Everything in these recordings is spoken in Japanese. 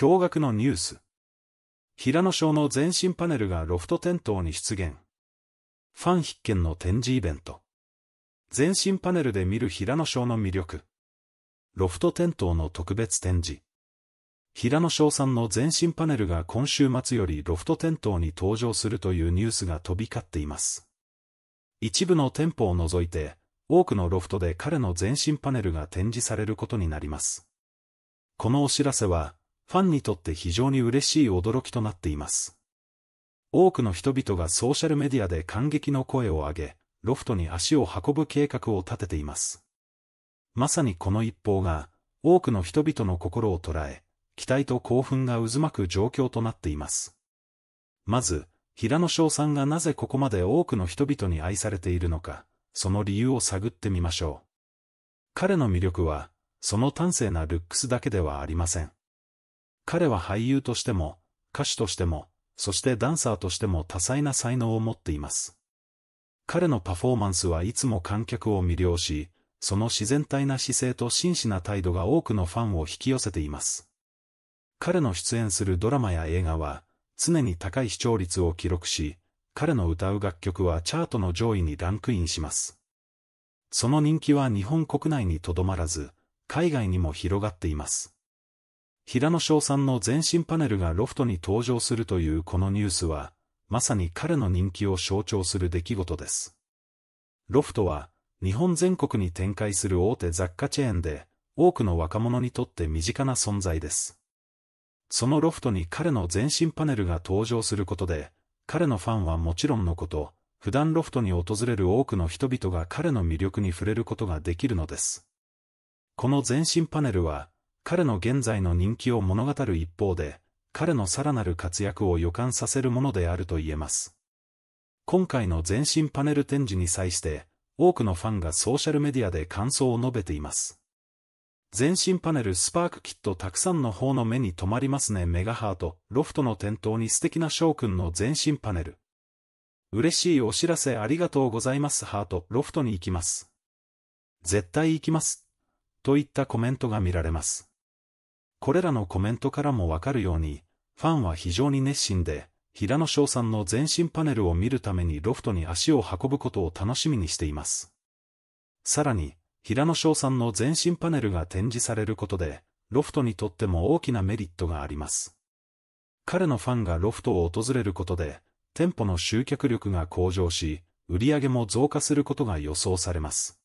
驚愕のニュース。平野翔の全身パネルがロフト店頭に出現。ファン必見の展示イベント。全身パネルで見る平野翔の魅力。ロフト店頭の特別展示。平野翔さんの全身パネルが今週末よりロフト店頭に登場するというニュースが飛び交っています。一部の店舗を除いて、多くのロフトで彼の全身パネルが展示されることになります。このお知らせは、ファンにとって非常に嬉しい驚きとなっています。多くの人々がソーシャルメディアで感激の声を上げ、ロフトに足を運ぶ計画を立てています。まさにこの一報が、多くの人々の心を捉え、期待と興奮が渦巻く状況となっています。まず、平野翔さんがなぜここまで多くの人々に愛されているのか、その理由を探ってみましょう。彼の魅力は、その端正なルックスだけではありません。彼は俳優としても、歌手としても、そしてダンサーとしても多彩な才能を持っています。彼のパフォーマンスはいつも観客を魅了し、その自然体な姿勢と真摯な態度が多くのファンを引き寄せています。彼の出演するドラマや映画は、常に高い視聴率を記録し、彼の歌う楽曲はチャートの上位にランクインします。その人気は日本国内にとどまらず、海外にも広がっています。平野翔さんの全身パネルがロフトに登場するというこのニュースは、まさに彼の人気を象徴する出来事です。ロフトは、日本全国に展開する大手雑貨チェーンで、多くの若者にとって身近な存在です。そのロフトに彼の全身パネルが登場することで、彼のファンはもちろんのこと、普段ロフトに訪れる多くの人々が彼の魅力に触れることができるのです。この全身パネルは、彼の現在の人気を物語る一方で、彼のさらなる活躍を予感させるものであると言えます。今回の全身パネル展示に際して、多くのファンがソーシャルメディアで感想を述べています。全身パネルスパークキットたくさんの方の目に留まりますねメガハート、ロフトの店頭に素敵な翔くんの全身パネル。嬉しいお知らせありがとうございますハート、ロフトに行きます。絶対行きます。といったコメントが見られます。これらのコメントからもわかるように、ファンは非常に熱心で、平野翔さんの全身パネルを見るためにロフトに足を運ぶことを楽しみにしています。さらに、平野翔さんの全身パネルが展示されることで、ロフトにとっても大きなメリットがあります。彼のファンがロフトを訪れることで、店舗の集客力が向上し、売り上げも増加することが予想されます。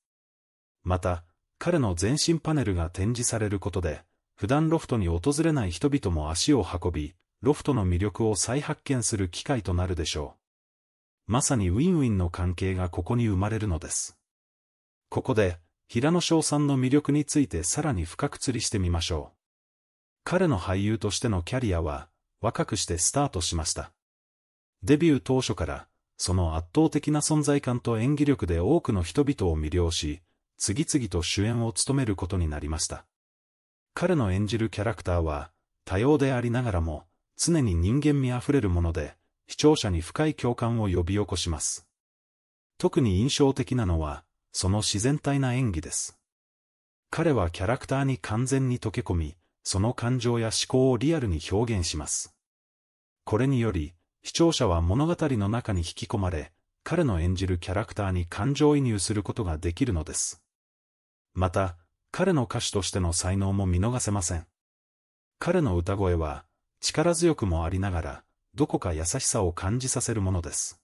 また、彼の全身パネルが展示されることで、普段ロフトに訪れない人々も足を運び、ロフトの魅力を再発見する機会となるでしょう。まさにウィンウィンの関係がここに生まれるのです。ここで、平野翔さんの魅力についてさらに深く釣りしてみましょう。彼の俳優としてのキャリアは、若くしてスタートしました。デビュー当初から、その圧倒的な存在感と演技力で多くの人々を魅了し、次々と主演を務めることになりました。彼の演じるキャラクターは、多様でありながらも、常に人間味あふれるもので、視聴者に深い共感を呼び起こします。特に印象的なのは、その自然体な演技です。彼はキャラクターに完全に溶け込み、その感情や思考をリアルに表現します。これにより、視聴者は物語の中に引き込まれ、彼の演じるキャラクターに感情移入することができるのです。また、彼の歌手としての才能も見逃せません。彼の歌声は、力強くもありながら、どこか優しさを感じさせるものです。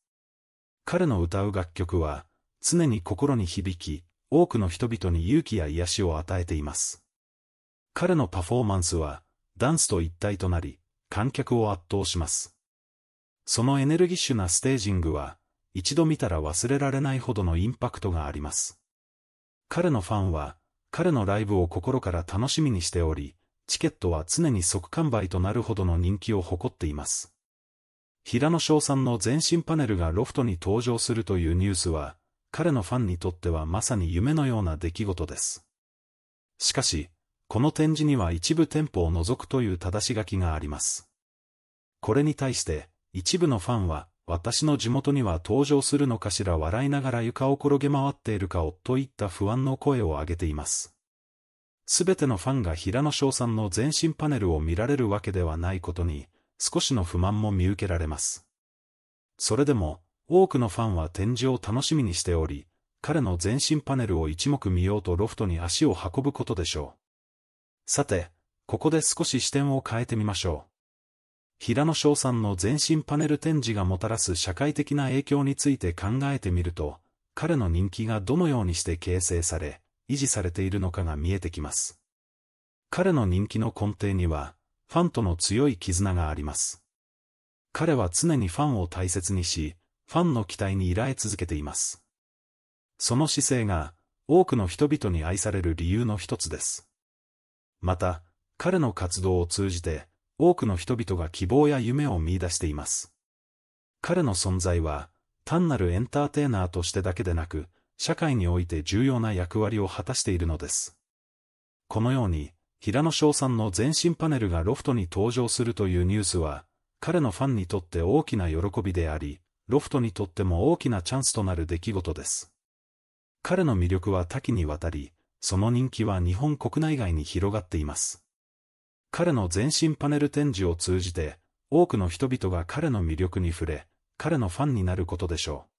彼の歌う楽曲は、常に心に響き、多くの人々に勇気や癒しを与えています。彼のパフォーマンスは、ダンスと一体となり、観客を圧倒します。そのエネルギッシュなステージングは、一度見たら忘れられないほどのインパクトがあります。彼のファンは、彼のライブを心から楽しみにしており、チケットは常に即完売となるほどの人気を誇っています。平野翔さんの全身パネルがロフトに登場するというニュースは、彼のファンにとってはまさに夢のような出来事です。しかし、この展示には一部店舗を除くという正し書きがあります。これに対して、一部のファンは、私の地元には登場するのかしら笑いながら床を転げ回っているかをといった不安の声を上げています。すべてのファンが平野翔さんの全身パネルを見られるわけではないことに、少しの不満も見受けられます。それでも、多くのファンは展示を楽しみにしており、彼の全身パネルを一目見ようとロフトに足を運ぶことでしょう。さて、ここで少し視点を変えてみましょう。平野翔さんの全身パネル展示がもたらす社会的な影響について考えてみると、彼の人気がどのようにして形成され、維持されているのかが見えてきます。彼の人気の根底には、ファンとの強い絆があります。彼は常にファンを大切にし、ファンの期待に依頼続けています。その姿勢が、多くの人々に愛される理由の一つです。また、彼の活動を通じて、多くの人々が希望や夢を見出しています。彼の存在は、単なるエンターテイナーとしてだけでなく、社会において重要な役割を果たしているのです。このように、平野翔さんの全身パネルがロフトに登場するというニュースは、彼のファンにとって大きな喜びであり、ロフトにとっても大きなチャンスとなる出来事です。彼の魅力は多岐にわたり、その人気は日本国内外に広がっています。彼の全身パネル展示を通じて、多くの人々が彼の魅力に触れ、彼のファンになることでしょう。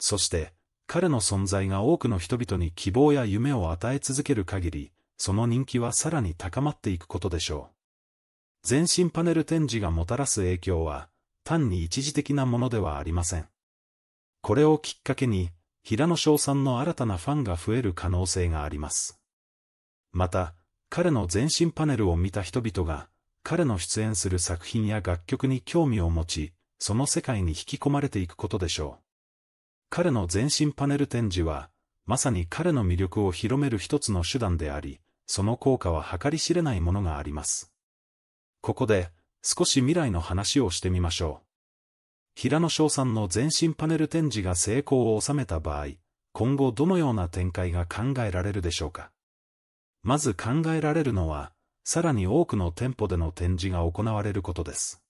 そして、彼の存在が多くの人々に希望や夢を与え続ける限り、その人気はさらに高まっていくことでしょう。全身パネル展示がもたらす影響は、単に一時的なものではありません。これをきっかけに、平野翔さんの新たなファンが増える可能性があります。また、彼の全身パネルを見た人々が、彼の出演する作品や楽曲に興味を持ち、その世界に引き込まれていくことでしょう。彼の全身パネル展示は、まさに彼の魅力を広める一つの手段であり、その効果は計り知れないものがあります。ここで、少し未来の話をしてみましょう。平野翔さんの全身パネル展示が成功を収めた場合、今後どのような展開が考えられるでしょうかまず考えられるのは、さらに多くの店舗での展示が行われることです。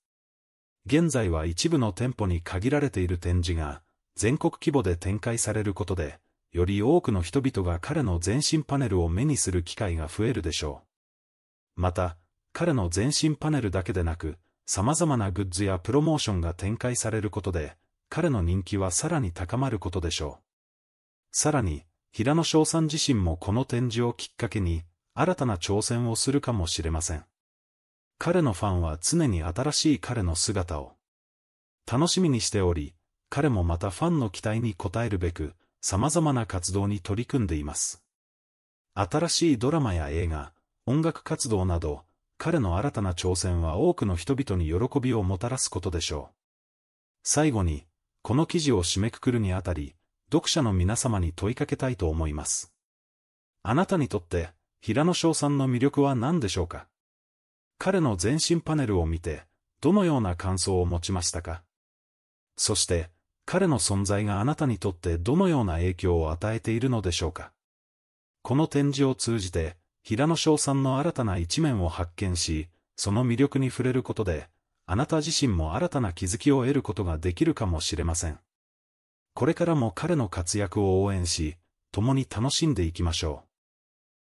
現在は一部の店舗に限られている展示が、全国規模で展開されることで、より多くの人々が彼の全身パネルを目にする機会が増えるでしょう。また、彼の全身パネルだけでなく、様々なグッズやプロモーションが展開されることで、彼の人気はさらに高まることでしょう。さらに、平野翔さん自身もこの展示をきっかけに、新たな挑戦をするかもしれません。彼のファンは常に新しい彼の姿を楽しみにしており、彼もまたファンの期待に応えるべく、様々な活動に取り組んでいます。新しいドラマや映画、音楽活動など、彼の新たな挑戦は多くの人々に喜びをもたらすことでしょう。最後に、この記事を締めくくるにあたり、読者の皆様に問いかけたいと思います。あなたにとって、平野翔さんの魅力は何でしょうか彼の全身パネルを見て、どのような感想を持ちましたかそして、彼の存在があなたにとってどのような影響を与えているのでしょうかこの展示を通じて、平野翔さんの新たな一面を発見し、その魅力に触れることで、あなた自身も新たな気づきを得ることができるかもしれません。これからも彼の活躍を応援し、共に楽しんでいきましょう。